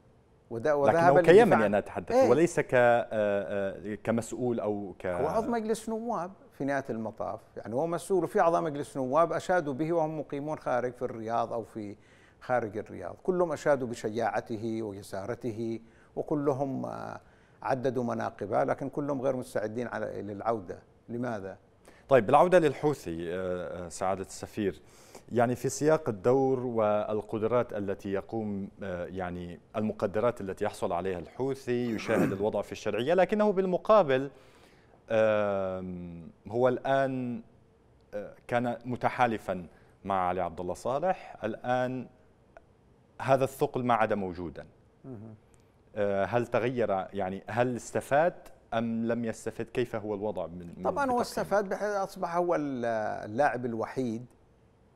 وذهب لكنه كيمن يعني أنا أتحدث إيه؟ وليس ك آه، كمسؤول أو ك هو عضو مجلس نواب في نهاية المطاف يعني هو مسؤول وفي أعضاء مجلس نواب أشادوا به وهم مقيمون خارج في الرياض أو في خارج الرياض كلهم أشادوا بشجاعته وجسارته وكلهم آه عددوا مناقبها لكن كلهم غير مستعدين على للعوده لماذا طيب بالعوده للحوثي آه، آه، سعاده السفير يعني في سياق الدور والقدرات التي يقوم آه، يعني المقدرات التي يحصل عليها الحوثي يشاهد الوضع في الشرعيه لكنه بالمقابل هو الان كان متحالفا مع علي عبد الله صالح الان هذا الثقل ما عاد موجودا آه، هل تغير يعني هل استفاد ام لم يستفد كيف هو الوضع من طبعا هو استفاد بحيث اصبح هو اللاعب الوحيد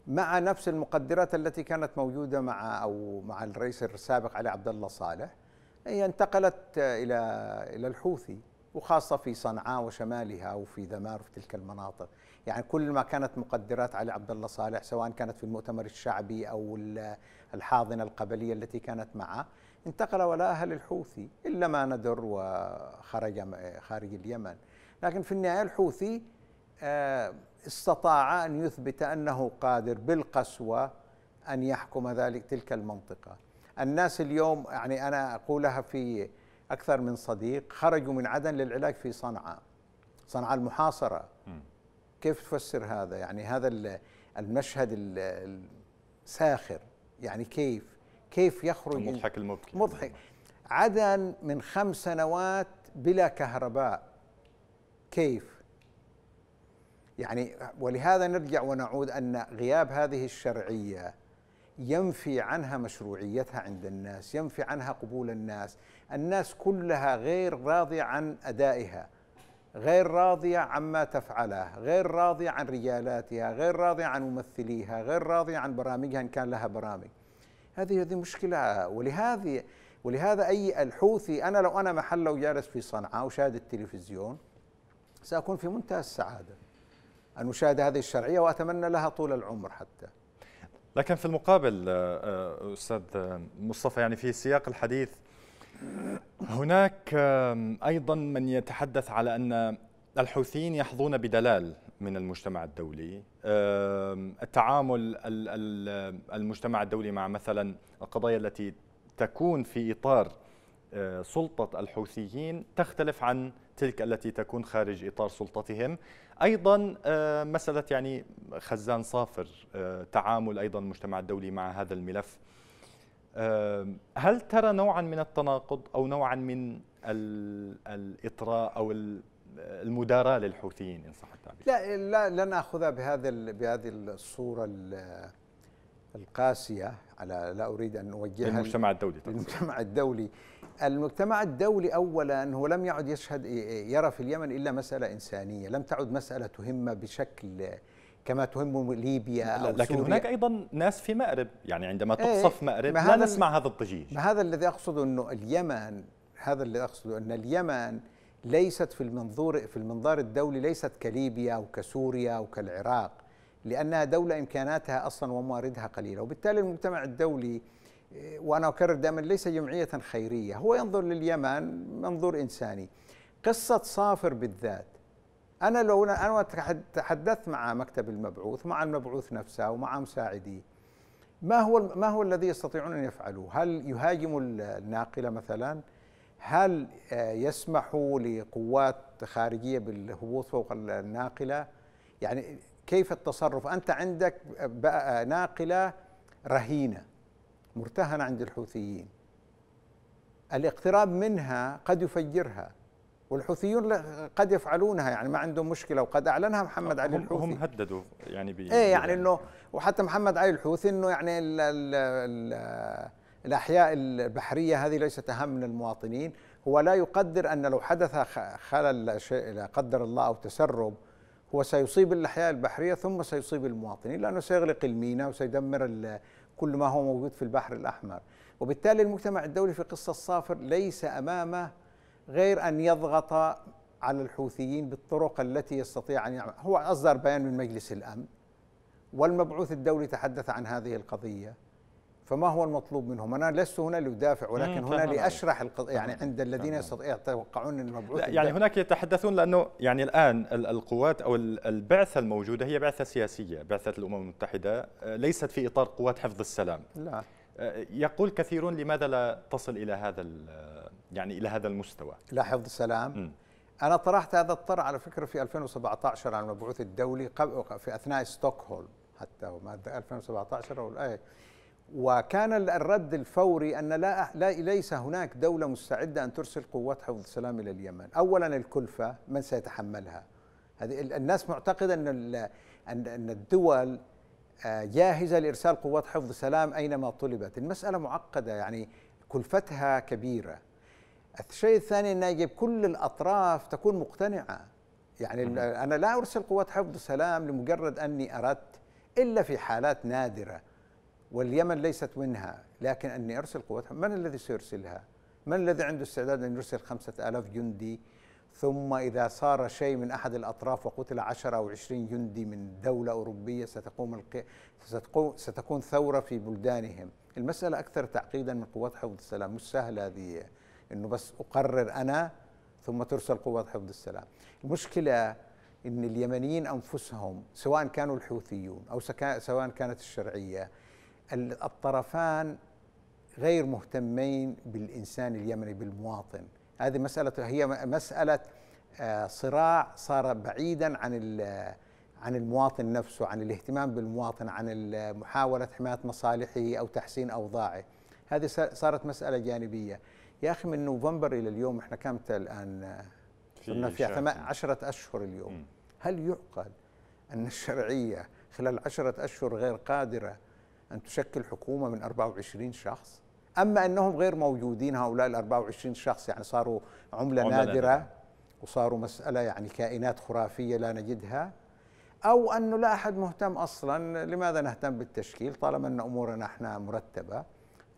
مع نفس المقدرات التي كانت موجوده مع او مع الرئيس السابق علي عبد الله صالح هي انتقلت الى الى الحوثي وخاصه في صنعاء وشمالها وفي ذمار وفي تلك المناطق يعني كل ما كانت مقدرات علي عبد الله صالح سواء كانت في المؤتمر الشعبي او الحاضنه القبليه التي كانت معه انتقل ولاءها للحوثي إلا ما ندر وخرج خارج اليمن لكن في النهاية الحوثي آه، استطاع أن يثبت أنه قادر بالقسوة أن يحكم ذلك تلك المنطقة الناس اليوم يعني أنا أقولها في أكثر من صديق خرجوا من عدن للعلاج في صنعاء صنعاء المحاصرة كيف تفسر هذا يعني هذا المشهد الساخر يعني كيف كيف يخرج المضحك المبكي مضحك عدن من خمس سنوات بلا كهرباء كيف يعني ولهذا نرجع ونعود أن غياب هذه الشرعية ينفي عنها مشروعيتها عند الناس ينفي عنها قبول الناس الناس كلها غير راضية عن أدائها غير راضية عما تفعله غير راضية عن رجالاتها غير راضية عن ممثليها غير راضية عن برامجها إن كان لها برامج هذه هذه مشكله ولهذه ولهذا اي الحوثي انا لو انا محله وجالس في صنعاء وشاهد التلفزيون ساكون في منتهى السعاده ان اشاهد هذه الشرعيه واتمنى لها طول العمر حتى لكن في المقابل آه، آه، استاذ مصطفى يعني في سياق الحديث هناك ايضا من يتحدث على ان الحوثيين يحظون بدلال من المجتمع الدولي التعامل المجتمع الدولي مع مثلا القضايا التي تكون في إطار آه، سلطة الحوثيين تختلف عن تلك التي تكون خارج إطار سلطتهم أيضا آه، مسألة يعني خزان صافر آه، تعامل أيضا المجتمع الدولي مع هذا الملف هل ترى نوعا من التناقض أو نوعا من الإطراء أو المداراة للحوثيين إن صح التعبير لا لا لن أخذها بهذا بهذه الصورة القاسية على لا أريد أن أوجهها للمجتمع الدولي طبعا. المجتمع الدولي المجتمع الدولي اولا هو لم يعد يشهد يرى في اليمن الا مساله انسانيه، لم تعد مساله تهمه بشكل كما تهم ليبيا أو لكن سوريا. هناك ايضا ناس في مأرب، يعني عندما إيه، تقصف مأرب ما لا نسمع هذا الضجيج. ما هذا الذي اقصده انه اليمن هذا اللي اقصده ان اليمن ليست في المنظور في المنظار الدولي ليست كليبيا وكسوريا وكالعراق لانها دوله امكاناتها اصلا ومواردها قليله وبالتالي المجتمع الدولي آه، وانا اكرر دائما ليس جمعيه خيريه هو ينظر لليمن منظور انساني قصه صافر بالذات انا لو انا تحدثت مع مكتب المبعوث مع المبعوث نفسه ومع مساعديه ما هو ما هو الذي يستطيعون ان يفعلوه؟ هل يهاجموا الناقله مثلا؟ هل آه، يسمحوا لقوات خارجيه بالهبوط فوق الناقله؟ يعني كيف التصرف؟ انت عندك آه، ناقله رهينه مرتهنه عند الحوثيين. الاقتراب منها قد يفجرها والحوثيون قد يفعلونها يعني ما عندهم مشكله وقد اعلنها محمد علي الحوثي هم هددوا يعني ايه يعني انه وحتى محمد علي الحوثي انه يعني ال ال ال الأحياء البحرية هذه ليست أهم من المواطنين هو لا يقدر أن لو حدث خلل شيء لا قدر الله أو تسرب هو سيصيب الأحياء البحرية ثم سيصيب المواطنين لأنه سيغلق المينا وسيدمر كل ما هو موجود في البحر الأحمر وبالتالي المجتمع الدولي في قصة الصافر ليس أمامه غير أن يضغط على الحوثيين بالطرق التي يستطيع أن يعمل هو أصدر بيان من مجلس الأمن والمبعوث الدولي تحدث عن هذه القضية فما هو المطلوب منهم؟ انا لست هنا لادافع ولكن هنا لاشرح القضيه يعني عند الذين يتوقعون المبعوث لا يعني هناك يتحدثون لانه يعني الان القوات او البعثه الموجوده هي بعثه سياسيه، بعثه الامم المتحده آه، ليست في اطار قوات حفظ السلام. لا آه، يقول كثيرون لماذا لا تصل الى هذا يعني الى هذا المستوى؟ لا حفظ السلام؟ م. انا طرحت هذا الطرح على فكره في 2017 على المبعوث الدولي في اثناء ستوكهولم حتى وما 2017 او اي وكان الرد الفوري أن لا, لا ليس هناك دولة مستعدة أن ترسل قوات حفظ السلام إلى اليمن أولا الكلفة من سيتحملها هذه الناس معتقدة أن أن الدول آه، جاهزة لإرسال قوات حفظ السلام أينما طلبت المسألة معقدة يعني كلفتها كبيرة الشيء الثاني أن يجب كل الأطراف تكون مقتنعة يعني أنا لا أرسل قوات حفظ السلام لمجرد أني أردت إلا في حالات نادرة واليمن ليست منها لكن أني أرسل قواتها من الذي سيرسلها من الذي عنده استعداد أن يرسل خمسة آلاف جندي ثم إذا صار شيء من أحد الأطراف وقتل عشرة أو عشرين جندي من دولة أوروبية ستقوم, الق... ستقوم ستكون ثورة في بلدانهم المسألة أكثر تعقيدا من قوات حفظ السلام مش سهلة هذه أنه بس أقرر أنا ثم ترسل قوات حفظ السلام المشكلة أن اليمنيين أنفسهم سواء كانوا الحوثيون أو سواء كانت الشرعية الطرفان غير مهتمين بالانسان اليمني بالمواطن هذه مساله هي مساله آه، صراع صار بعيدا عن عن المواطن نفسه عن الاهتمام بالمواطن عن محاوله حمايه مصالحه او تحسين اوضاعه هذه صارت مساله جانبيه يا اخي من نوفمبر الى اليوم احنا كم الان صرنا في 10 اشهر اليوم هل يعقل ان الشرعيه خلال عشرة اشهر غير قادره أن تشكل حكومة من 24 شخص أما أنهم غير موجودين هؤلاء ال 24 شخص يعني صاروا عملة, عملة نادرة, نادرة وصاروا مسألة يعني كائنات خرافية لا نجدها أو أنه لا أحد مهتم أصلا لماذا نهتم بالتشكيل طالما أن أمورنا احنا مرتبة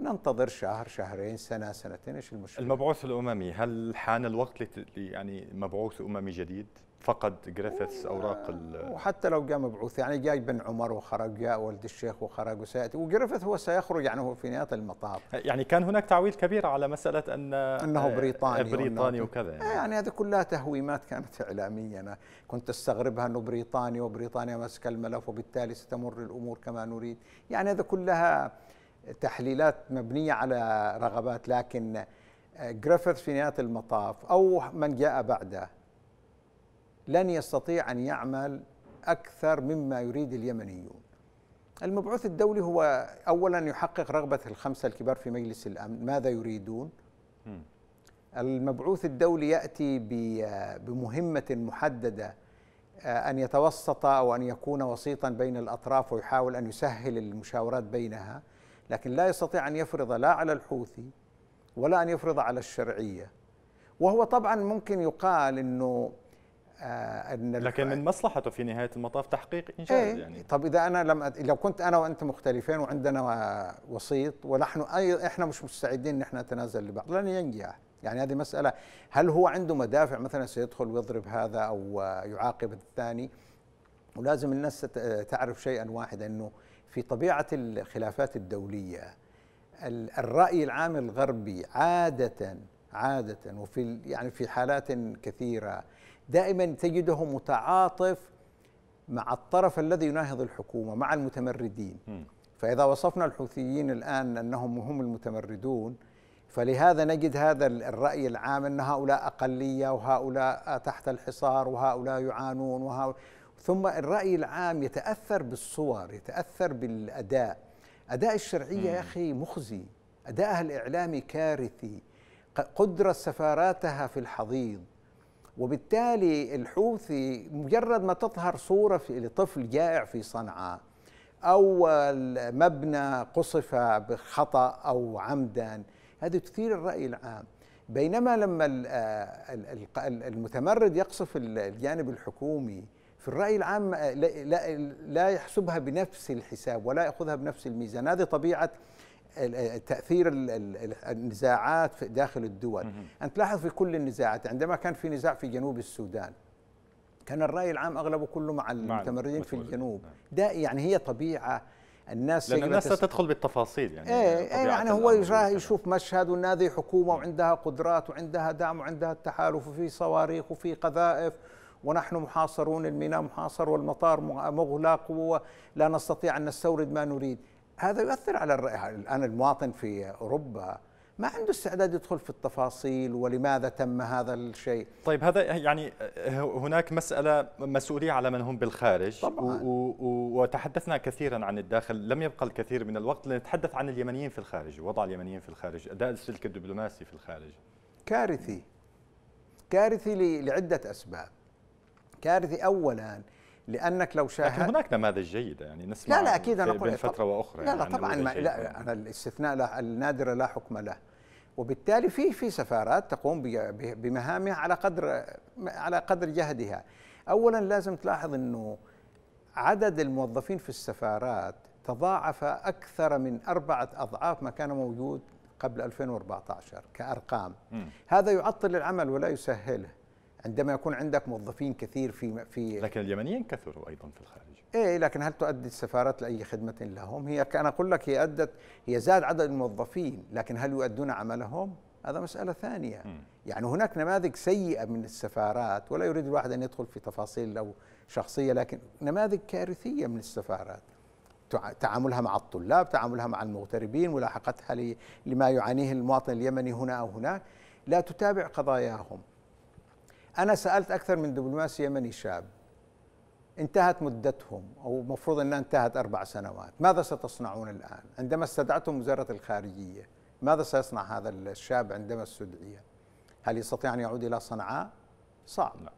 ننتظر شهر شهرين سنه سنتين ايش المشكله المبعوث الاممي هل حان الوقت يعني مبعوث اممي جديد فقد جريفيث اوراق ال وحتى لو جاء مبعوث يعني جاء ابن عمر وخرج جاء ولد الشيخ وخرج وسياتي وجريفيث هو سيخرج يعني هو في نهايه المطاف يعني كان هناك تعويل كبير على مساله ان انه آه، بريطاني آه، بريطاني وكذا يعني, يعني هذه كلها تهويمات كانت اعلاميه انا كنت استغربها انه بريطانيا وبريطانيا ماسكه الملف وبالتالي ستمر الامور كما نريد يعني هذا كلها تحليلات مبنيه على رغبات لكن آه، جريفيث في نهايه المطاف او من جاء بعده لن يستطيع ان يعمل اكثر مما يريد اليمنيون. المبعوث الدولي هو اولا يحقق رغبه الخمسه الكبار في مجلس الامن، ماذا يريدون؟ المبعوث الدولي ياتي آه، بمهمه محدده آه، ان يتوسط او ان يكون وسيطا بين الاطراف ويحاول ان يسهل المشاورات بينها. لكن لا يستطيع أن يفرض لا على الحوثي ولا أن يفرض على الشرعية وهو طبعا ممكن يقال أنه آه أن لكن من مصلحته في نهاية المطاف تحقيق إنجاز ايه يعني طب إذا أنا لم أد... لو كنت أنا وأنت مختلفين وعندنا وسيط ونحن أي... إحنا مش مستعدين أن احنا نتنازل لبعض لن ينجح يعني هذه مسألة هل هو عنده مدافع مثلا سيدخل ويضرب هذا أو يعاقب الثاني ولازم الناس تعرف شيئا واحدا أنه في طبيعه الخلافات الدوليه الراي العام الغربي عاده عاده وفي يعني في حالات كثيره دائما تجده متعاطف مع الطرف الذي يناهض الحكومه مع المتمردين فاذا وصفنا الحوثيين الان انهم هم المتمردون فلهذا نجد هذا الرأي العام أن هؤلاء أقلية وهؤلاء تحت الحصار وهؤلاء يعانون وهؤلاء ثم الرأي العام يتأثر بالصور يتأثر بالأداء أداء الشرعية يا أخي مخزي أداءها الإعلامي كارثي قدرة سفاراتها في الحضيض وبالتالي الحوثي مجرد ما تظهر صورة لطفل جائع في صنعاء أو مبنى قصف بخطأ أو عمدا هذه تثير الرأي العام بينما لما آه، المتمرد يقصف الجانب الحكومي في الرأي العام آه، لا, لا يحسبها بنفس الحساب ولا يأخذها بنفس الميزان هذه طبيعة آه، تأثير النزاعات داخل الدول أنت تلاحظ في كل النزاعات عندما كان في نزاع في جنوب السودان كان الرأي العام أغلبه كله مع المتمردين في الجنوب نعم. ده يعني هي طبيعة الناس لأن الناس تدخل بالتفاصيل يعني ايه, يعني ايه يعني هو يشوف مشهد والنادي حكومه نعم. وعندها قدرات وعندها دعم وعندها التحالف وفي صواريخ وفي قذائف ونحن محاصرون الميناء محاصر والمطار مغلق ولا نستطيع أن نستورد ما نريد هذا يؤثر على الرأي الآن المواطن في أوروبا ما عنده استعداد يدخل في التفاصيل ولماذا تم هذا الشيء طيب هذا يعني هناك مسألة مسؤولية على من هم بالخارج طبعا. وتحدثنا كثيرا عن الداخل لم يبقى الكثير من الوقت لنتحدث عن اليمنيين في الخارج وضع اليمنيين في الخارج أداء السلك الدبلوماسي في الخارج كارثي كارثي لعدة أسباب كارثي اولا لانك لو شاهدت لكن هناك نماذج جيده يعني نسمع لا لا اكيد انا بين فتره واخرى لا لا يعني طبعا ما لا انا الاستثناء لا النادره لا حكم له وبالتالي في في سفارات تقوم بمهامها على قدر على قدر جهدها اولا لازم تلاحظ انه عدد الموظفين في السفارات تضاعف اكثر من اربعه اضعاف ما كان موجود قبل 2014 كارقام م. هذا يعطل العمل ولا يسهله عندما يكون عندك موظفين كثير في في لكن اليمنيين كثروا ايضا في الخارج ايه لكن هل تؤدي السفارات لاي خدمه لهم؟ هي انا اقول لك هي ادت هي زاد عدد الموظفين لكن هل يؤدون عملهم؟ هذا مساله ثانيه م. يعني هناك نماذج سيئه من السفارات ولا يريد الواحد ان يدخل في تفاصيل لو شخصيه لكن نماذج كارثيه من السفارات تعاملها مع الطلاب تعاملها مع المغتربين ملاحقتها لما يعانيه المواطن اليمني هنا او هناك لا تتابع قضاياهم أنا سألت أكثر من دبلوماسي يمني شاب انتهت مدتهم أو المفروض أنها انتهت أربع سنوات ماذا ستصنعون الآن عندما استدعتم وزارة الخارجية ماذا سيصنع هذا الشاب عندما استدعي هل يستطيع أن يعود إلى صنعاء صعب لا.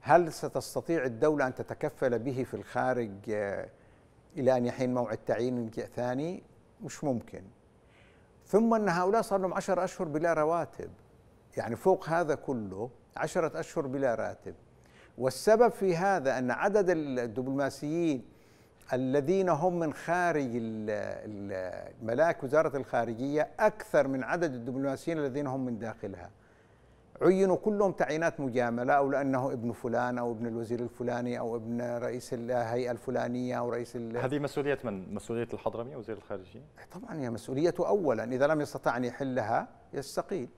هل ستستطيع الدولة أن تتكفل به في الخارج آه، إلى أن يحين موعد تعيين ثاني مش ممكن ثم أن هؤلاء صار لهم عشر أشهر بلا رواتب يعني فوق هذا كله عشرة أشهر بلا راتب والسبب في هذا أن عدد الدبلوماسيين الذين هم من خارج ملاك وزارة الخارجية أكثر من عدد الدبلوماسيين الذين هم من داخلها عينوا كلهم تعيينات مجاملة أو لأنه ابن فلان أو ابن الوزير الفلاني أو ابن رئيس الهيئة الفلانية أو رئيس هذه مسؤولية من؟ مسؤولية الحضرمي وزير الخارجية؟ طبعا هي مسؤوليته أولا إذا لم يستطع أن يحلها يستقيل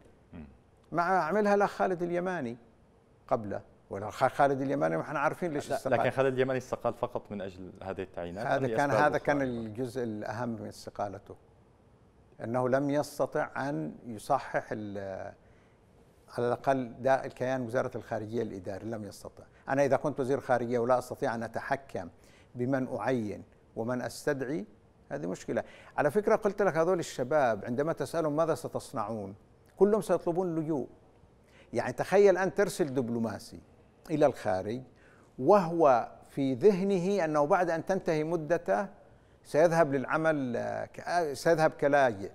مع عملها الاخ خالد اليماني قبله ولا خالد اليماني ما احنا عارفين ليش استقال لكن خالد اليماني استقال فقط من اجل هذه التعيينات هذا كان هذا كان الجزء الاهم من استقالته انه لم يستطع ان يصحح على الاقل داء الكيان وزاره الخارجيه الاداري لم يستطع انا اذا كنت وزير خارجيه ولا استطيع ان اتحكم بمن اعين ومن استدعي هذه مشكله على فكره قلت لك هذول الشباب عندما تسالهم ماذا ستصنعون كلهم سيطلبون اللجوء يعني تخيل أن ترسل دبلوماسي إلى الخارج وهو في ذهنه أنه بعد أن تنتهي مدته سيذهب للعمل آه، سيذهب كلاجئ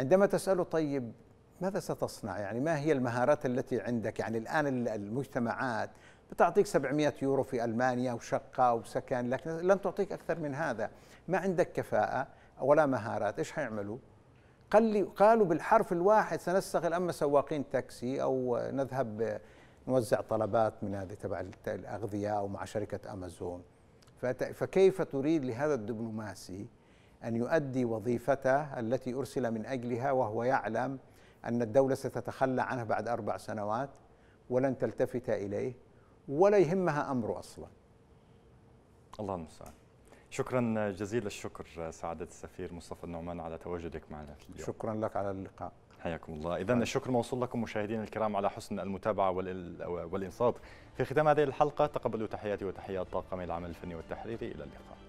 عندما تسأله طيب ماذا ستصنع يعني ما هي المهارات التي عندك يعني الآن المجتمعات بتعطيك 700 يورو في ألمانيا وشقة وسكن لكن لن تعطيك أكثر من هذا ما عندك كفاءة ولا مهارات إيش حيعملوا قال لي قالوا بالحرف الواحد سنستغل اما سواقين تاكسي او نذهب نوزع طلبات من هذه تبع الاغذيه او مع شركه امازون فكيف تريد لهذا الدبلوماسي ان يؤدي وظيفته التي ارسل من اجلها وهو يعلم ان الدوله ستتخلى عنه بعد اربع سنوات ولن تلتفت اليه ولا يهمها امره اصلا الله المستعان شكرا جزيل الشكر سعادة السفير مصطفى النعمان على تواجدك معنا اليوم. شكرا لك على اللقاء حياكم الله إذا الشكر موصول لكم مشاهدينا الكرام على حسن المتابعة والإنصات في ختام هذه الحلقة تقبلوا تحياتي وتحيات طاقم العمل الفني والتحريري إلى اللقاء